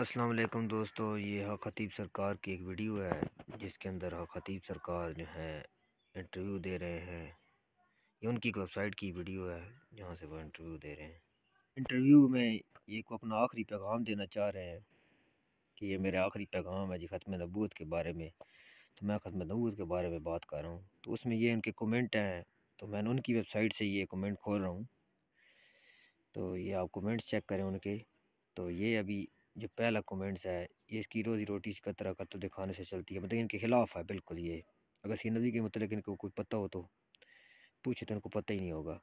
अस्सलाम वालेकुम दोस्तों ये हा खतीब सरकार की एक वीडियो है जिसके अंदर हा खतीब सरकार जो है इंटरव्यू दे रहे हैं ये उनकी वेबसाइट की वीडियो है जहाँ से वो इंटरव्यू दे रहे हैं इंटरव्यू में ये को अपना आखिरी पैगाम देना चाह रहे हैं कि ये मेरा आखिरी पैगाम है जी ख़त्म नबूत के बारे में तो मैं ख़त्म नबूत के बारे में बात कर रहा हूँ तो उसमें ये उनके कमेंट हैं तो मैंने उनकी वेबसाइट से ये कमेंट खोल रहा हूँ तो ये आप कमेंट्स चेक करें उनके तो ये अभी जो पहला कमेंट्स है ये इसकी रोज़ी रोटी का तरह का तो दिखाने से चलती है मतलब इनके खिलाफ है बिल्कुल ये अगर सी नदी के मतलब इनको कोई पता हो तो पूछे तो इनको पता ही नहीं होगा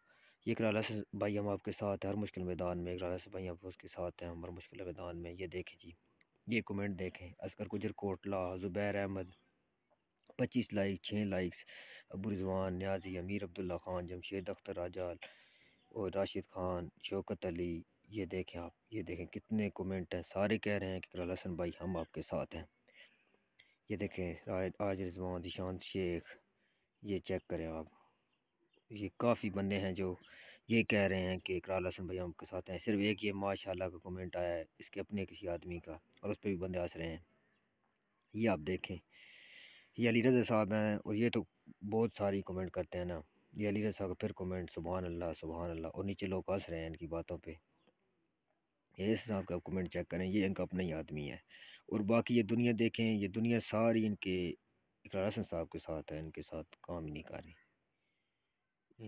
ये कराला से भाई हम आपके साथ हैं हर मुश्किल मैदान में कराला से भाई आप उसके साथ हैं हम हर मुश्किल मैदान में ये देखें जी ये कमेंट देखें असगर गुजर कोटला ज़ुबैर अहमद पच्चीस लाइक छः लाइक्स अबू रिजवान न्याजी अमीर अब्दुल्ला ख़ान जमशेद अख्तर राजाल और राशिद ख़ान शौकत अली ये देखें आप ये देखें कितने कमेंट हैं सारे कह रहे हैं कि कलाल हसन भाई हम आपके साथ हैं ये देखें आज रिजवान ईशान शेख ये चेक करें आप ये काफ़ी बंदे हैं जो ये कह रहे हैं कि इकरार हसन भाई हम आपके साथ हैं सिर्फ एक ये माशाल्लाह का कमेंट आया है इसके अपने किसी आदमी का और उस पर भी बंदे हंस रहे हैं ये आप देखें ये अली रजा साहब हैं और ये तो बहुत सारी कमेंट करते हैं ना ये अली रजा साहब का फिर कमेंट सुबहान अल्लाह सुबहान अल्लाह और नीचे लोग हंस रहे हैं इनकी बातों पर इस हिसाब का कमेंट चेक करें ये इनका अपना ही आदमी है और बाकी ये दुनिया देखें ये दुनिया सारी इनके इकरार हसन साहब के साथ है इनके साथ काम ही नहीं कर रही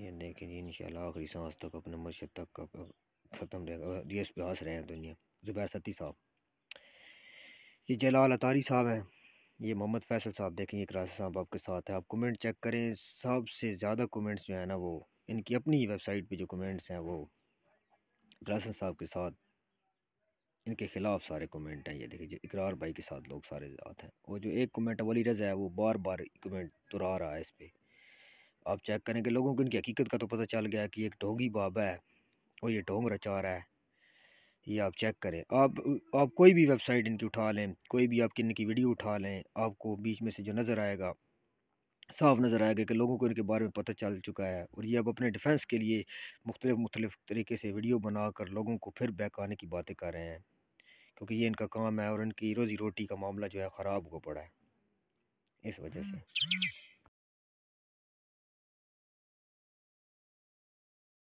ये देखें जी इन आखिरी सांस तक अपने मरशद तक का ख़त्म रहेगा ये हंस रहे हैं दुनिया ज़ुबैर सती साहब ये जलाल अतारी साहब हैं ये मोहम्मद फैसल साहब देखें ये इकरार साहब आपके साथ है आप कमेंट चेक करें सबसे ज़्यादा कमेंट्स जो है ना वो इनकी अपनी वेबसाइट पे जो कमेंट्स हैं वो इकरासन साहब के साथ इनके खिलाफ सारे कमेंट हैं ये देखिए इकरार भाई के साथ लोग सारे आते हैं और जो एक कमेंट वाली रज़ा है वो बार बार कमेंट तुरा रहा है इस पर आप चेक करें कि लोगों को इनकी हकीकत का तो पता चल गया कि एक ढोंगी बाबा है और ये ढोंग रचा रहा है ये आप चेक करें आप आप कोई भी वेबसाइट इनकी उठा लें कोई भी आपकी इनकी वीडियो उठा लें आपको बीच में से जो नज़र आएगा साफ नज़र आएगा कि लोगों को इनके बारे में पता चल चुका है और ये अब अपने डिफेंस के लिए मुख्तलिफ मुख्तलिफ तरीके से वीडियो बनाकर लोगों को फिर बहकाने की बातें कर रहे हैं क्योंकि ये इनका काम है और इनकी रोज़ी रोटी का मामला जो है ख़राब हो पड़ा है इस वजह से हम्म।